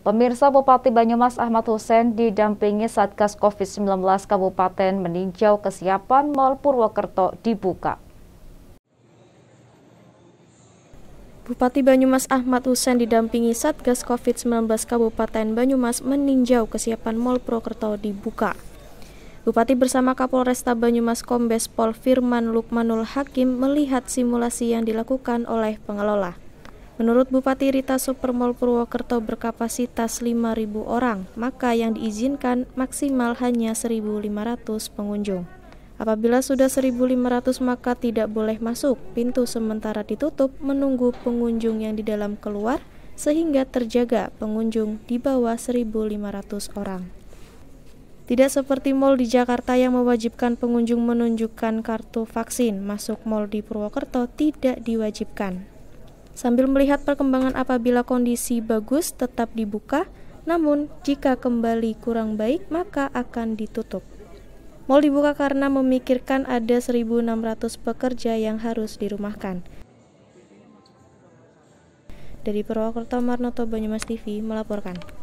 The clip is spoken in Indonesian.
Pemirsa Bupati Banyumas Ahmad Hussein didampingi Satgas COVID-19 Kabupaten meninjau kesiapan Mall Purwokerto dibuka. Bupati Banyumas Ahmad Hussein didampingi Satgas COVID-19 Kabupaten Banyumas meninjau kesiapan Mall Purwokerto dibuka. Bupati bersama Kapolresta Banyumas Kombes Pol Firman Lukmanul Hakim melihat simulasi yang dilakukan oleh pengelola. Menurut Bupati Rita Supermall Purwokerto berkapasitas 5.000 orang, maka yang diizinkan maksimal hanya 1.500 pengunjung. Apabila sudah 1.500 maka tidak boleh masuk, pintu sementara ditutup menunggu pengunjung yang di dalam keluar sehingga terjaga pengunjung di bawah 1.500 orang. Tidak seperti mal di Jakarta yang mewajibkan pengunjung menunjukkan kartu vaksin, masuk mal di Purwokerto tidak diwajibkan. Sambil melihat perkembangan apabila kondisi bagus tetap dibuka, namun jika kembali kurang baik maka akan ditutup. Mall dibuka karena memikirkan ada 1.600 pekerja yang harus dirumahkan. Dari Purwokerto Marnoto Banyumas TV melaporkan.